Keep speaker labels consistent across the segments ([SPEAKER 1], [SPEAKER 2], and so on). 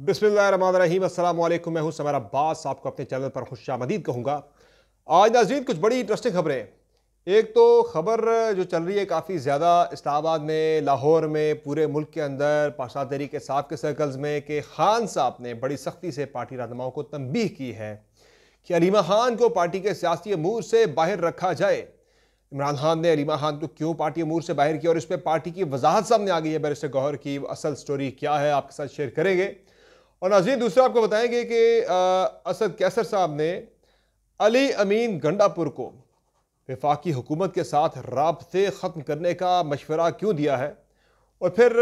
[SPEAKER 1] बिस्मिल्लाम मैं हूं समर अब्बास आपको अपने चैनल पर खुश आमदीद कहूँगा आज नाजीद कुछ बड़ी इंटरेस्टिंग खबरें एक तो खबर जो चल रही है काफ़ी ज़्यादा इस्लामाबाद में लाहौर में पूरे मुल्क के अंदर पाशा तरीके साहब के सर्कल्स में कि खान साहब ने बड़ी सख्ती से पार्टी रहनुमाओं को तनबीह की है कि अलीमा खान को पार्टी के सियासी अमूर से बाहर रखा जाए इमरान खान ने अलीमा खान को क्यों पार्टी अमूर से बाहर किया और इस पर पार्टी की वजाहत सामने आ गई है बैरिस्टर गौहर की असल स्टोरी क्या है आपके साथ शेयर करेंगे और नाजीन दूसरा आपको बताएंगे कि असद कैसर साहब ने अली अमीन गंडापुर को विफाकी हुकूमत के साथ रबते ख़त्म करने का मशवरा क्यों दिया है और फिर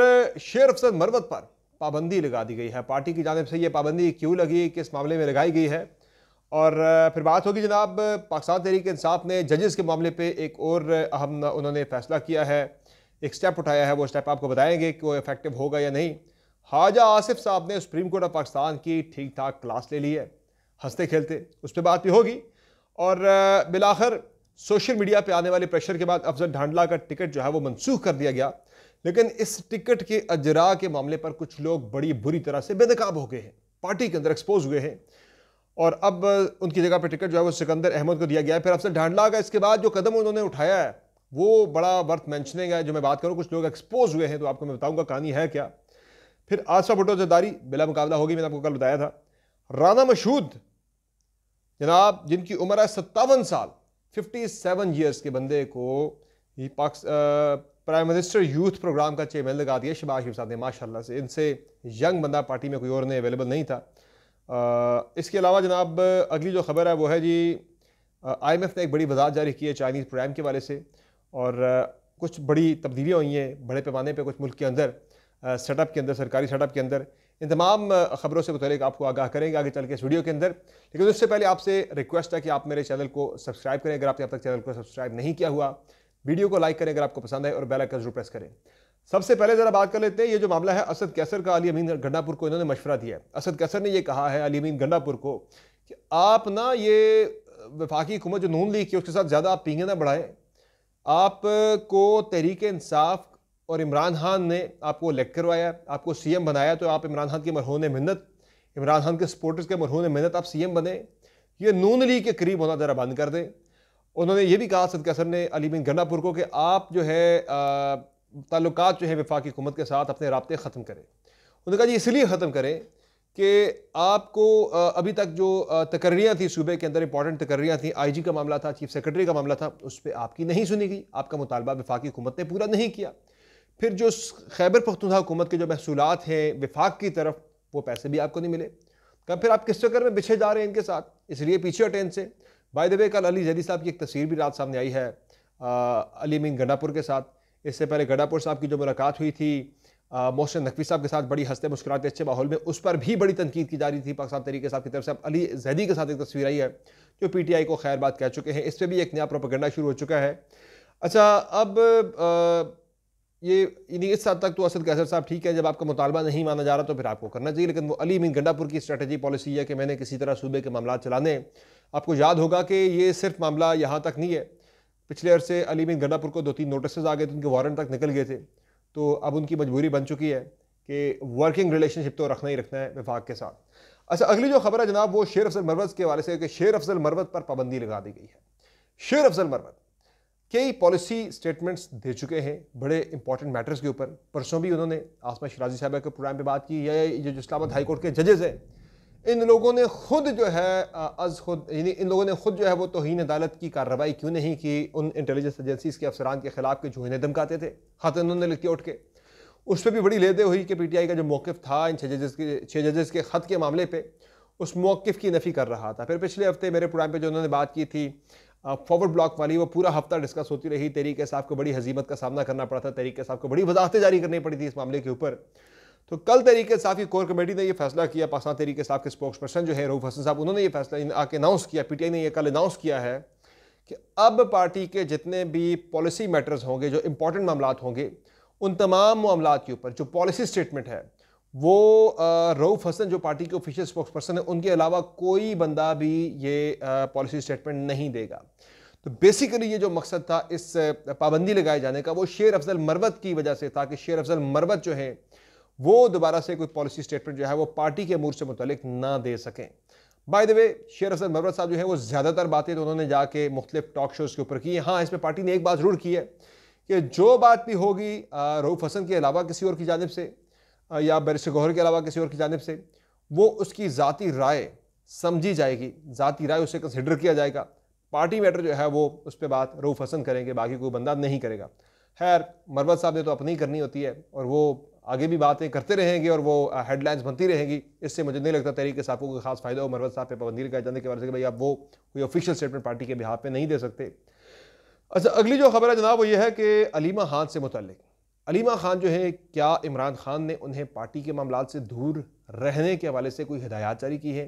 [SPEAKER 1] शेर अफसद मरवत पर पाबंदी लगा दी गई है पार्टी की जानब से ये पाबंदी क्यों लगी किस मामले में लगाई गई है और फिर बात होगी जनाब पाकिस्तान तहरीक इंसाफ ने जजेस के मामले पे एक और अहम उन्होंने फैसला किया है एक स्टेप उठाया है वो स्टेप आपको बताएंगे कि वो इफेक्टिव होगा या नहीं हाजा आसिफ साहब ने सुप्रीम कोर्ट ऑफ पाकिस्तान की ठीक ठाक क्लास ले ली है हंसते खेलते उस पर बात भी होगी और बिलाखर सोशल मीडिया पे आने वाले प्रेशर के बाद अफजल ढांडला का टिकट जो है वो मनसूख कर दिया गया लेकिन इस टिकट के अजरा के मामले पर कुछ लोग बड़ी बुरी तरह से बेनकाब हो गए हैं पार्टी के अंदर एक्सपोज हुए हैं और अब उनकी जगह पर टिकट जो है वो सिकंदर अहमद को दिया गया है फिर अफसर ढांडला का इसके बाद जो कदम उन्होंने उठाया है वो बड़ा वर्थ मैंशनिंग है जो मैं बात करूँ कुछ लोग एक्सपोज हुए हैं तो आपको मैं बताऊँगा कहानी है क्या फिर आसफ भुटो जरदारी बिला मुकाबला होगी मैंने आपको कल बताया था राना मशहूद जनाब जिनकी उम्र है सत्तावन साल 57 सेवन ईयर्स के बंदे को प्राइम मिनिस्टर यूथ प्रोग्राम का चेयरमैन लगा दिया शबाज शरीफ साहब ने माशाल्लाह से इनसे यंग बंदा पार्टी में कोई और नहीं अवेलेबल नहीं था आ, इसके अलावा जनाब अगली जो खबर है वो है जी आईएमएफ ने एक बड़ी वजात जारी की है चाइनीज़ प्रोग्राम के वाले से और कुछ बड़ी तब्दीलियाँ हुई हैं बड़े पैमाने पर कुछ मुल्क के अंदर सेटअप के अंदर सरकारी सेटअप के अंदर इन तमाम ख़बरों से मुतलिक आपको आगाह करेंगे आगे चल के इस वीडियो के अंदर लेकिन उससे पहले आपसे रिक्वेस्ट है कि आप मेरे चैनल को सब्सक्राइब करें अगर आपने अब तक चैनल को सब्सक्राइब नहीं किया हुआ वीडियो को लाइक करें अगर आपको पसंद आए और बेल आइकन जरूर प्रेस करें सबसे पहले ज़रा बात कर लेते हैं ये जो मामला है असद कैसर का अली अमीन गंडापुर को इन्होंने मशवरा दिया है असद कैसर ने यह कहा है अली अमीन गंडापुर को कि आप ना ये वफाकी हुकूमत जो नून लीग की उसके साथ ज़्यादा आप पींगे ना बढ़ाएं आपको तहरीक इंसाफ और इमरान खान ने आपको इलेक्ट करवाया आपको सीएम बनाया तो आप इमरान खान की मरहून मिन्नत इमरान खान के सपोर्टर्स के मरहून मिन्नत आप सीएम बने ये नून लीग के करीब होना ज़रा बंद कर दें उन्होंने ये भी कहा सद असर ने अली बिन गन्नापुर को कि आप जो है ताल्लुक जो है वफाकी हुकूमत के साथ अपने रबते ख़त्म करें उन्होंने कहा जी इसलिए ख़त्म करें कि आपको अभी तक जो तकर्रियाँ थी सूबे के अंदर इंपॉर्टेंट तकर्रियाँ थी आई जी का मामला था चीफ सेक्रेटरी का मामला था उस पर आपकी नहीं सुनी गई आपका मुतालबा वफाकी हुकूमत ने पूरा नहीं किया फिर जो खैबर पख्तुनखा हुकूमत के जो महसूलत हैं विफाक की तरफ वो पैसे भी आपको नहीं मिले कब फिर आप किस चक्कर में बिछे जा रहे हैं इनके साथ इसलिए पीछे हटें इनसे बाय द वे कल अली जैदी साहब की एक तस्वीर भी रात सामने आई है आ, अली मीन गडापुर के साथ इससे पहले गडापुर साहब की जो मुलाकात हुई थी मोहसिन नकवी साहब के साथ बड़ी हंसते मुस्कुराते अच्छे माहौल में उस पर भी बड़ी तनकीद की जा रही थी पाकिस्तान तरीके साहब की तरफ से अली जैदी के साथ एक तस्वीर आई है जो पी टी आई को खैर बात कह चुके हैं इस पर भी एक नया प्रोपोगंडा शुरू हो चुका है अच्छा अब आ, ये इन्हीं इस हद तक तो असद कैसर साहब ठीक है जब आपका मुतालबा नहीं माना जा रहा तो फिर आपको करना चाहिए लेकिन वो अली मीन गंडापुर की स्ट्रेटजी पॉलिसी है कि मैंने किसी तरह सूबे के मामला चलाने आपको याद होगा कि ये सिर्फ मामला यहाँ तक नहीं है पिछले अरसे अली मीन गंडापुर को दो तीन नोटिस आ गए थे उनके वारंट तक निकल गए थे तो अब उनकी मजबूरी बन चुकी है कि वर्किंग रिलेशनशिप तो रखना ही रखना है विफाक के साथ अच्छा अगली जो खबर है जनाब वो शेर अफजल मरवत के हवाले से कि शेर अफजल मरवत पर पाबंदी लगा दी गई है शेर अफजल मरवत कई पॉलिसी स्टेटमेंट्स दे चुके हैं बड़े इंपॉर्टेंट मैटर्स के ऊपर परसों भी उन्होंने आसमा शराजी साहब के प्रोग्राम पे बात की या ये जो इस्लामाबाद हाई कोर्ट के जजेस हैं इन लोगों ने खुद जो है अज खुद यानी इन लोगों ने खुद जो है वो तोहन अदालत की कार्रवाई क्यों नहीं की उन इंटेलिजेंस एजेंसीज के अफसरान के खिलाफ के जो इन्हें धमकाते थे हाथ उन्होंने लिखे उठ के उस पर भी बड़ी लेदे हुई कि पीटीआई का जो मौक़ था इन छः जजेस के छः जजेस के ख़त के मामले पर उस मौक़ की नफ़ी कर रहा था फिर पिछले हफ्ते मेरे प्रोग्राम पर जो उन्होंने बात की थी फॉरवर्ड ब्लॉक वाली वो पूरा हफ्ता डिस्कस होती रही तरीके साहब को बड़ी हजीमत का सामना करना पड़ा था तरीके साहब को बड़ी वजाहतें जारी करनी पड़ी थी इस मामले के ऊपर तो कल तरीके साहब की कोर कमेटी ने यह फैसला किया पाकिस्तान तरीके साहब के स्पोक्स पर्सन जो है रूफ हसन साहब उन्होंने ये फैसला आके अनाउंस किया पीटीआई ने यह कल अनाउंस किया है कि अब पार्टी के जितने भी पॉलिसी मैटर्स होंगे जो इंपॉर्टेंट मामला होंगे उन तमाम मामला के ऊपर जो पॉलिसी स्टेटमेंट है वो रऊफ़ हसन जो पार्टी के ऑफिशियल स्पोक्स पर्सन है उनके अलावा कोई बंदा भी ये पॉलिसी स्टेटमेंट नहीं देगा तो बेसिकली ये जो मकसद था इस पाबंदी लगाए जाने का वो शेर अफजल मरवत की वजह से था कि शेर अफजल मरवत जो है वो दोबारा से कोई पॉलिसी स्टेटमेंट जो है वो पार्टी के अमूर से मुतलिक ना दे सकें बाय द वे शेर अफजल मरवत साहब जो है वो ज़्यादातर बातें तो उन्होंने जाके मुख्तलिफ टॉक शोज़ के ऊपर की हाँ इसमें पार्टी ने एक बात ज़रूर की है कि जो बात भी होगी रऊफ़ हसन के अलावा किसी और की जानब से या बैरिस्टर गौहर के अलावा किसी और की जानब से वो उसकी ज़ाती राय समझी जाएगी ज़ाती राय उसे कंसिडर किया जाएगा पार्टी मैटर जो है वो उस पर बात रूफ हसन करेंगे बाकी कोई बंदा नहीं करेगा खैर मरवत साहब ने तो अपनी करनी होती है और वो आगे भी बातें करते रहेंगे और वो हेडलाइंस बनती रहेंगी इससे मुझे नहीं लगता तरीके साहब को कोई खास फ़ायदा हो मरवत साहब पे पाबंदी लगाए जाने के बारे से भाई आप वो कोई ऑफिशियल स्टेटमेंट पार्टी के बिहार पे नहीं दे सकते अच्छा अगली जो खबर है जनाब वो ये है कि अलीमा हाथ से मुतलिक अलीमा ख़ान जो है क्या इमरान ख़ान ने उन्हें पार्टी के मामला से दूर रहने के हवाले से कोई हदायत जारी की है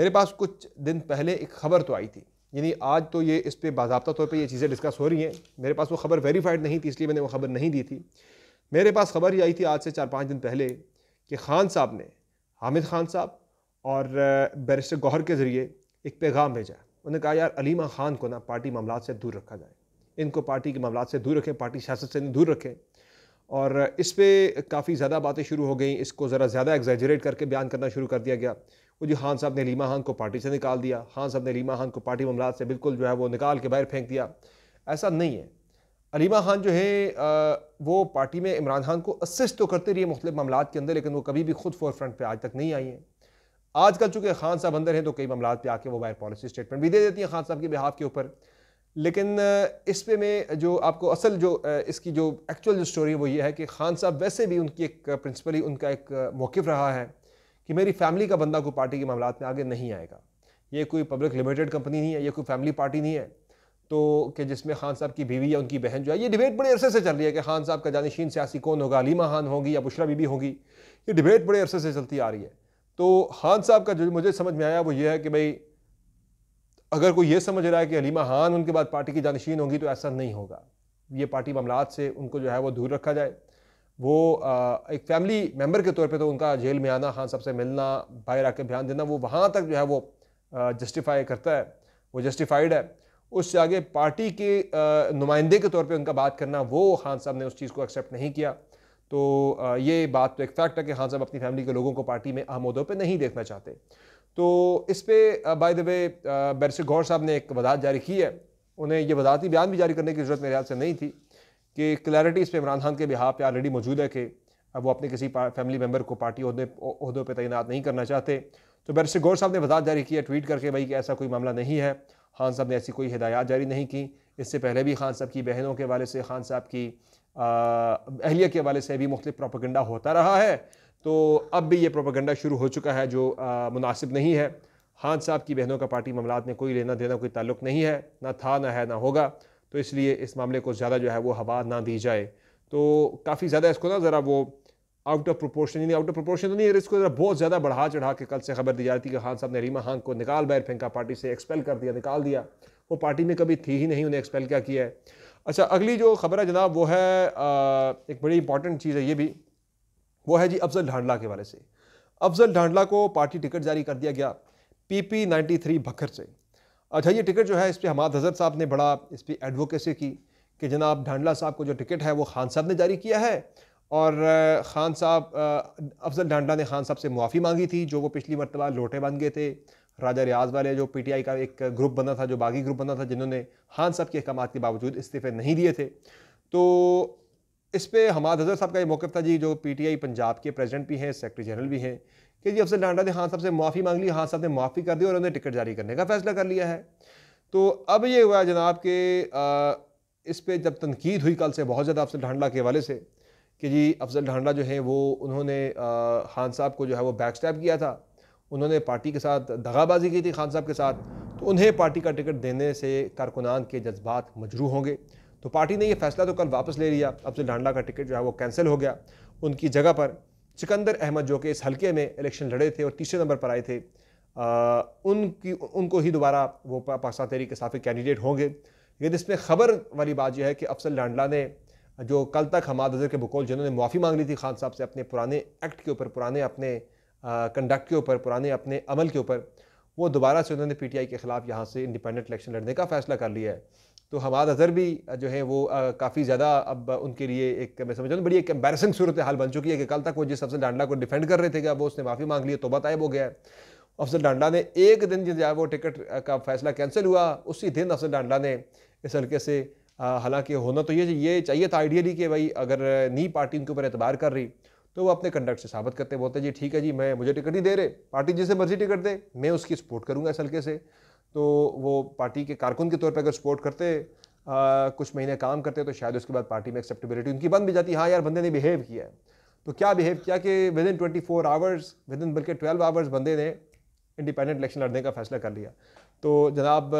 [SPEAKER 1] मेरे पास कुछ दिन पहले एक ख़बर तो आई थी यानी आज तो ये इस पर बाबा तौर पर ये चीज़ें डिस्कस हो रही हैं मेरे पास वो ख़बर वेरीफाइड नहीं थी इसलिए मैंने वो ख़बर नहीं दी थी मेरे पास ख़बर ये आई थी आज से चार पाँच दिन पहले कि ख़ान साहब ने हामिद ख़ान साहब और बैरिस्टर गौहर के ज़रिए एक पैगाम भेजा उन्होंने कहा यार अलीमा ख़ान को ना पार्टी मामला से दूर रखा जाए इनको पार्टी के मामला से दूर रखें पार्टी सियासत से दूर रखें और इस पर काफ़ी ज़्यादा बातें शुरू हो गई इसको ज़रा ज़्यादा एग्जेजरेट करके बयान करना शुरू कर दिया गया वो जो खान साहब ने लीमा खान को पार्टी से निकाल दिया खान साहब ने लीमा खान को पार्टी मामला से बिल्कुल जो है वो निकाल के बाहर फेंक दिया ऐसा नहीं है अलीमा खान जो है वो पार्टी में इमरान खान को असिस्ट तो करते रहिए मुख्तु मामला के अंदर लेकिन वो कभी भी खुद फोर फ्रंट पर आज तक नहीं आई हैं आजकल चूँकि खान साहब अंदर हैं तो कई मामला पे आके वो बाहर पॉलिसी स्टेटमेंट भी दे देती हैं खान साहब के बिहाफ के ऊपर लेकिन इस पे में जो आपको असल जो इसकी जो एक्चुअल जो स्टोरी है वो ये है कि खान साहब वैसे भी उनकी एक प्रिंसिपली उनका एक मौक़ रहा है कि मेरी फैमिली का बंदा कोई पार्टी के मामला में आगे नहीं आएगा ये कोई पब्लिक लिमिटेड कंपनी नहीं है ये कोई फैमिली पार्टी नहीं है तो कि जिसमें खान साहब की बीवी या उनकी बहन जो है ये डिबेट बड़े अरसे से चल रही है कि खान साहब का जानशीन सियासी कौन होगा अलीमा खान होगी या बुशरा बीबी होगी ये डिबेट बड़े अरसे से चलती आ रही है तो खान साहब का जो मुझे समझ में आया वो ये है कि भाई अगर कोई ये समझ रहा है कि हलीमा खान उनके बाद पार्टी की जानशीन होंगी तो ऐसा नहीं होगा ये पार्टी मामला से उनको जो है वो दूर रखा जाए वो एक फैमिली मेम्बर के तौर पे तो उनका जेल में आना खान साहब से मिलना बाहर आके बयान देना वो वहाँ तक जो है वो जस्टिफाई करता है वो जस्टिफाइड है उससे आगे पार्टी के नुमाइंदे के तौर पे उनका बात करना वो खान साहब ने उस चीज़ को एक्सेप्ट नहीं किया तो ये बात तो एक फैक्ट है कि खान साहब अपनी फैमिली के लोगों को पार्टी में अहमोदों पर नहीं देखना चाहते तो इस पर by the way barrister Gohar साहब ने एक वजात जारी की है उन्हें ये वजाती बयान भी जारी करने की ज़रूरत मेरे ख्याल से नहीं थी कि क्लैरिटी इस पर इमरान खान के बिहार पे ऑलरेडी मौजूद है कि वो अपने किसी फैमिली मेम्बर को पार्टी अहदों पर तैनात नहीं करना चाहते तो बैरिस्टर गौर साहब ने वजात जारी की है ट्वीट करके भाई कि ऐसा कोई मामला नहीं है खान साहब ने ऐसी कोई हिदायत जारी नहीं की इससे पहले भी खान साहब की बहनों के हवाले से खान साहब की अहलिया के हवाले से भी मुख्तु प्रोपोगंडा होता रहा है तो अब भी ये प्रोपागंडा शुरू हो चुका है जो मुनासिब नहीं है खान साहब की बहनों का पार्टी मामला में कोई लेना देना कोई ताल्लुक नहीं है ना था ना है ना होगा तो इसलिए इस मामले को ज़्यादा जो है वो हवा ना दी जाए तो काफ़ी ज़्यादा इसको ना ज़रा वो आउट ऑफ प्रोपोर्शन यानी आउट ऑफ प्रोपोर्शन तो नहीं है इसको ज़रा बहुत ज़्यादा बढ़ा चढ़ा के कल से खबर दी जा रही थी कि खान साहब ने रीमा खान को निकाल बैर फेंका पार्टी से एक्सपेल कर दिया निकाल दिया वो पार्टी में कभी थी ही नहीं उन्हें एक्सपेल क्या किया है अच्छा अगली जो खबर है जनाब वो है एक बड़ी इंपॉर्टेंट चीज़ है ये भी वो है जी अफजल ढांडला के वाले से अफजल ढांडला को पार्टी टिकट जारी कर दिया गया पीपी 93 भखर से अच्छा ये टिकट जो है इस पर हमाद हजर साहब ने बड़ा इस पर एडवोकेसी की कि जनाब ढांडला साहब को जो टिकट है वो खान साहब ने जारी किया है और ख़ान साहब अफजल ढांडला ने खान साहब से मुआफ़ी मांगी थी जो वो पिछली मरतबा लोटे बन गए थे राजा रियाज वाले जो पीटीआई का एक ग्रुप बना था जो बागी ग्रुप बना था जिन्होंने खान साहब के अहकाम के बावजूद इस्तीफ़े नहीं दिए थे तो इस पर हमाद अजहर साहब का ये मौक़ था जी जो पी टी आई पंजाब के प्रेजिडेंट भी हैं सेक्रेटरी जनरल भी हैं कि जी अफसर डांडा ने खान साहब से माफ़ी मांग ली खान साहब ने माफ़ी कर दी और उन्होंने टिकट जारी करने का फैसला कर लिया है तो अब ये हुआ जनाब के इस पर जब तनकीद हुई कल से बहुत ज़्यादा अफसर ढांडा के हवाले से कि जी अफजल ढांडा जो है वो उन्होंने खान साहब को जो है वो बैक स्टैप किया था उन्होंने पार्टी के साथ दगाबाजी की थी खान साहब के साथ तो उन्हें पार्टी का टिकट देने से कारकुनान के जज्बात मजरू होंगे तो पार्टी ने यह फैसला तो कल वापस ले लिया से ढांडा का टिकट जो है वो कैंसिल हो गया उनकी जगह पर सिकंदर अहमद जो कि इस हल्के में इलेक्शन लड़े थे और तीसरे नंबर पर आए थे आ, उनकी उनको ही दोबारा वो पाकिस्तान तहरीक साफ़ी कैंडिडेट होंगे लेकिन इसमें खबर वाली बात यह है कि अफसल लांडला ने जो कल तक हमाद अजहर के बकौल जिन्होंने माफ़ी मांग ली थी खान साहब से अपने पुराने एक्ट के ऊपर पुराने अपने कंडक्ट के ऊपर पुराने अपने अमल के ऊपर वो दोबारा से उन्होंने पी टी आई के ख़िलाफ़ यहाँ से इंडिपेंडेंट इलेक्शन लड़ने का फ़ैसला कर लिया है तो हमाद अज़र भी जो है वो काफ़ी ज़्यादा अब उनके लिए एक मैं समझ हूँ बड़ी एक एम्बेसिंग सूरत हाल बन चुकी है कि कल तक वो जिस अफसर डांडा को डिफेंड कर रहे थे क्या वो उसने माफ़ी मांग ली तो तायब हो गया अफसर डांडा ने एक दिन जो वो टिकट का फैसला कैंसिल हुआ उसी दिन अफसर डांडा ने इस हल्के से हालांकि होना तो ये ये चाहिए था आइडियली कि भाई अगर नी पार्टी उनके ऊपर एतबार कर रही तो वो अपने कंडक्ट से साबित करते बोलते जी ठीक है जी मैं मुझे टिकट ही दे रहे पार्टी जिसे मर्जी टिकट दे मैं उसकी सपोर्ट करूँगा इस हल्के से तो वो पार्टी के कारकुन के तौर पर अगर सपोर्ट करते आ, कुछ महीने काम करते तो शायद उसके बाद पार्टी में एक्सेप्टेबिलिटी उनकी बन भी जाती हाँ यार बंदे ने बिहेव किया है तो क्या बिहेव किया कि within twenty four hours within बल्कि ट्वेल्व आवर्स बंदे ने इंडिपेंडेंट इलेक्शन लड़ने का फैसला कर लिया तो जनाब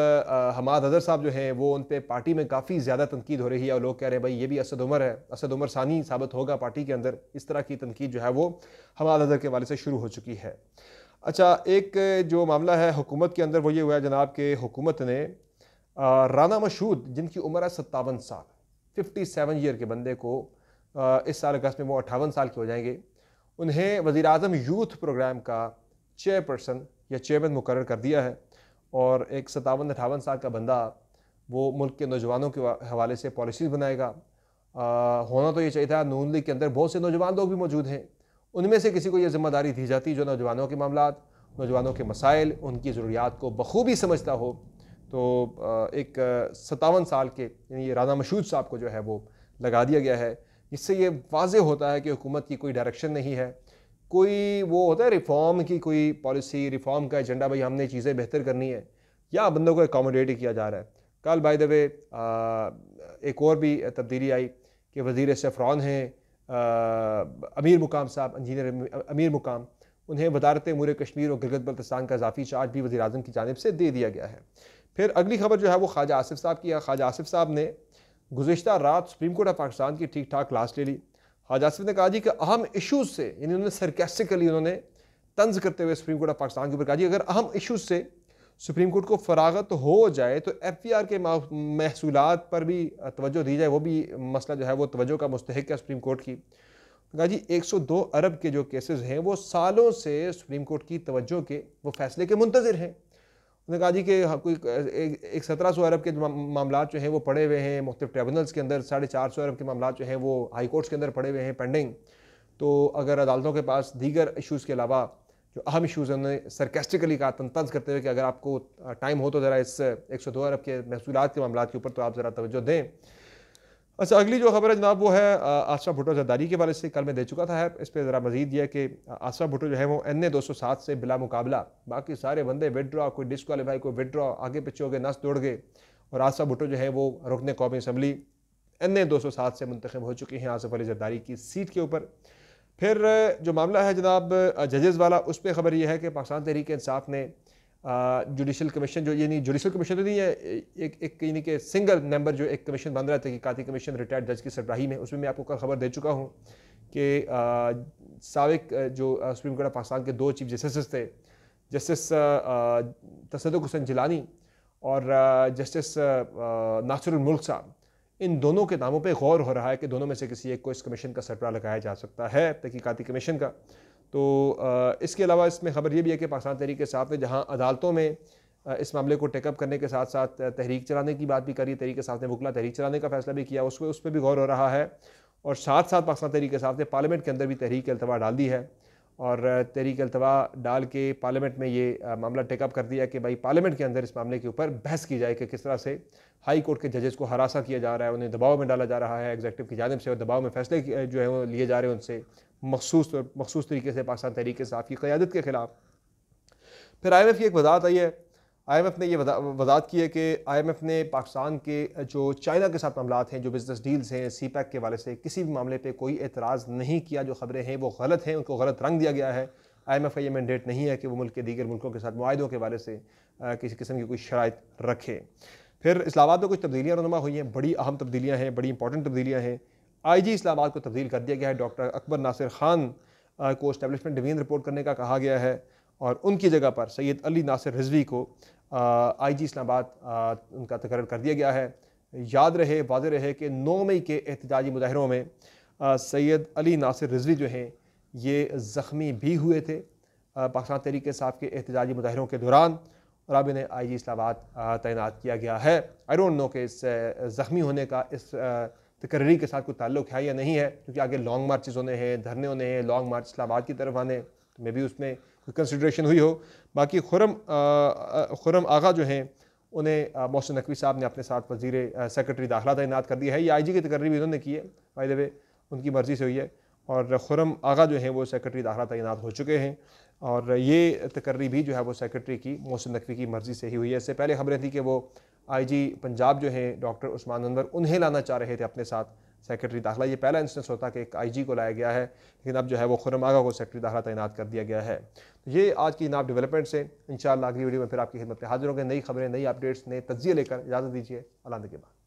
[SPEAKER 1] हमाद अजहर साहब जो हैं वो उन पर पार्टी में काफ़ी ज़्यादा तनकीद हो रही है और लोग कह रहे हैं भाई ये भी असद उमर है असद उमर सानी साबित होगा पार्टी के अंदर इस तरह की तनकीद जो है वो हमाद अजहर के वाले से शुरू हो चुकी है अच्छा एक जो मामला है हुकूमत के अंदर वो ये हुआ है जनाब के हुकूमत ने राना मशहूद जिनकी उम्र है सत्तावन साल फिफ्टी सेवन ईयर के बंदे को इस साल अगस्त में वो अट्ठावन साल के हो जाएंगे उन्हें वज़ी अजम यूथ प्रोग्राम का चेयरपर्सन या चेयरमैन मुकर कर दिया है और एक सतावन अठावन साल का बंदा वो मुल्क के नौजवानों के हवाले से पॉलिसीज़ बनाएगा आ, होना तो ये चाहिए था नून लीग के अंदर बहुत से नौजवान लोग भी मौजूद हैं उनमें से किसी को यह जिम्मेदारी दी जाती जो नौजवानों के मामला नौजवानों के मसाइल उनकी ज़रूरियात को बखूबी समझता हो तो एक सतावन साल के यानी ये राना मशहूद साहब को जो है वो लगा दिया गया है इससे ये वाज होता है कि हुकूमत की कोई डायरेक्शन नहीं है कोई वो होता है रिफ़ॉर्म की कोई पॉलिसी रिफ़ॉर्म का एजेंडा भाई हमने चीज़ें बेहतर करनी है या बंदों को एकोमोडेट किया जा रहा है कल बाय द वे एक और भी तब्दीली आई कि वजीर सफ़रान हैं अमीर मुकाम साहब इंजीनियर अमीर मुकाम उन्हें वदारत अमूर कश्मीर और गिरगत बल्तिस्तान का इजाफी चार्ज भी वजी अजम की जानब से दे दिया गया है फिर अगली खबर जो है वो ख्वाजा आसिफ साहब की है ख्वाजा आसिफ साहब ने गुजशत रात सुप्रीम कोर्ट ऑफ पाकिस्तान की ठीक ठाक क्लास ले ली ख्वाजा आसिफ ने कहा जी कि अहम इशूज़ से यानी उन्होंने सरकेस्टिकली उन्होंने तंज करते हुए सुप्रीम कोर्ट ऑफ पाकिस्तान के ऊपर कहा जी अगर अहम इशूज़ से सुप्रीम कोर्ट को फरागत हो जाए तो एफ आर के महसूल पर भी तवज्जो दी जाए वो भी मसला जो है वो तवज्जो का मुस्तक है सुप्रीम कोर्ट की कहा जी 102 अरब के जो केसेस हैं वो सालों से सुप्रीम कोर्ट की तवज्जो के वो फैसले के मुंतजर हैं उन्होंने कहा जी कि हाँ, कोई एक, सत्रह सौ अरब के मामला जो हैं वो पड़े हुए हैं मुख्तु ट्रिब्यूनल्स के अंदर साढ़े चार सौ अरब के मामला जो हैं वो हाई कोर्ट्स के अंदर पड़े हुए हैं पेंडिंग तो अगर अदालतों के पास दीगर इशूज़ के अलावा जो अहम इशूज़ उन्होंने सरकेस्टिकली कहा तज़ करते हुए कि अगर आपको टाइम हो तो ज़रा इस एक सौ दो अरब के महसूल के मामला के ऊपर तो आप ज़रा तोज्जो दें अच्छा अगली जो खबर है जनाब वो है आशा भुटो जरदारी के वाले से कल मैं दे चुका था इस पर ज़रा मजीद यह कि आसरा भुटो जो है वो एन ए दो सौ सात से बिला मुकाबला बाकी सारे बंदे विदड्रॉ कोई डिसकॉलीफाई कोई विदड्रॉ आगे पीछे हो गए नस दौड़ गए और आसरा भुटो जो है वो रुकने कौमी असम्बली एन ए दो सौ सात से मुंतखब हो चुकी हैं आसफ अली जरदारी की सीट के ऊपर फिर जो मामला है जनाब जजेस वाला उस पर ख़बर यह है कि पाकिस्तान तहरीक इंसाफ ने जुडिशल कमीशन जो यानी जुडिशल कमीशन तो नहीं है एक एक यानी कि सिंगल मेंबर जो एक कमीशन बन रहा है तहकीकती कमीशन रिटायर्ड जज की सरबराही में उसमें मैं आपको कल खबर दे चुका हूँ कि सबक जो सुप्रीम कोर्ट ऑफ पाकिस्तान के दो चीफ जस्टिस थे जस्टिस तसद हुसैन जिलानी और जस्टिस नासरुल मुल्क साहब इन दोनों के नामों पर गौर हो रहा है कि दोनों में से किसी एक को इस कमीशन का सरपरा लगाया जा सकता है तहकीकती कमीशन का तो इसके अलावा इसमें खबर यह भी है कि पाकिस्तान तहरीक साहब ने जहाँ अदालतों में इस मामले को टेकअप करने के साथ साथ तहरीक चलाने की बात भी करी तहरीक साहब ने वकला तहरीक चलाने का फैसला भी किया उस पर उस पर भी गौर हो रहा है और साथ साथ पाकिस्तान तहरीक साहब ने पार्लियामेंट के अंदर भी तहरीक अल्तवा डाल दी है और तहरीक अल्तवा डाल के पार्लियामेंट में ये मामला टेकअप कर दिया कि भाई पार्लियामेंट के अंदर इस मामले के ऊपर बहस की जाए कि किस तरह से हाई कोर्ट के जजेस को हरासा किया जा रहा है उन्हें दबाव में डाला जा रहा है एग्जेक्टिव की जानब से और दबाव में फैसले जो है वो लिए जा रहे हैं उनसे मखसूस मखसूस तरीके से पाकिस्तान तहरीक साफ़ की क़्यादत के ख़िलाफ़ फिर आई एम एफ की एक वजात आई है आईएमएफ ने ये वजात की है कि आईएमएफ ने पाकिस्तान के जो चाइना के साथ मामला हैं जो बिज़नेस डील्स हैं सी पैक के वाले से किसी भी मामले पर कोई एतराज़ नहीं किया जो खबरें हैं वो गलत हैं उनको गलत रंग दिया गया है आई एम एफ का ये मैंडेट नहीं है कि वो मुल्क के दीगर मुल्कों के साथ माहों के वाले से किसी किस्म की कोई शरात रखे फिर इस्लाबाद में कुछ तब्दीलियाँ रनुमा हुई हैं बड़ी अहम तब्दीलियाँ हैं बड़ी इंपॉर्टेंट तब्दीलियाँ हैं आई जी इस्लामाबाद को तब्दील कर दिया गया है डॉक्टर अकबर नासिर खान को इस्टेबलिशमेंट डिवीन रिपोर्ट करने का कहा गया है और उनकी जगह पर सैयद अली नासिर रिजवी को आई जी इस्लामाबाद उनका तकरर कर दिया गया है याद रहे वाज रहे कि नौ मई के एहतजाजी मुजाहरों में सैयद अली नासिर रिजवी जो हैं ये ज़ख्मी भी हुए थे पाकिस्तान तहरीक साहब के एहतजाजी मुजाहरों के दौरान और अब इन्हें आई जी इस्लाबाद तैनात किया गया है आई डोंट नो कि इस ज़ख्मी होने का इस तकर्री के साथ कोई ताल्लुक है या नहीं है क्योंकि आगे लॉन्ग मार्चेज़ होने हैं धरने होने हैं लॉन्ग मार्च इस्लाबाद की तरफ आने तो मे भी उसमें कंसिड्रेशन हुई हो बाकी खुरम खुरम आगा जो हैं उन्हें मोहसिन नकवी साहब ने अपने साथ वजीर सेक्रेटरी दाखिला तैनात कर दिया है ये आई जी की तकर्री भी उन्होंने की है बाई देवे उनकी मर्ज़ी से हुई है और खुरम आगा जो हैं वो सेक्रेटरी दाखिला तैनात हो चुके हैं और ये तकर्री भी जो है वो सेक्रेटरी की मोहसिन नकवी की मर्ज़ी से ही हुई है इससे पहले खबरें थी कि वो आई जी पंजाब जो हैं डॉक्टर उस्मान अनवर उन्हें लाना चाह रहे थे अपने साथ सेक्रेटरी दाखिला ये पहला इंस्टेंस होता है कि एक आईजी को लाया गया है लेकिन अब जो है वो खुरमागा को सेक्रेटरी दाखिला तैनात कर दिया गया है तो ये आज की नाब डेवलपमेंट से इन अगली वीडियो में फिर आपकी खिदमत हाजिर होंगे नई खबरें नई अपडेट्स नए तजिए लेकर इजाज़त दीजिए अलादा के बाद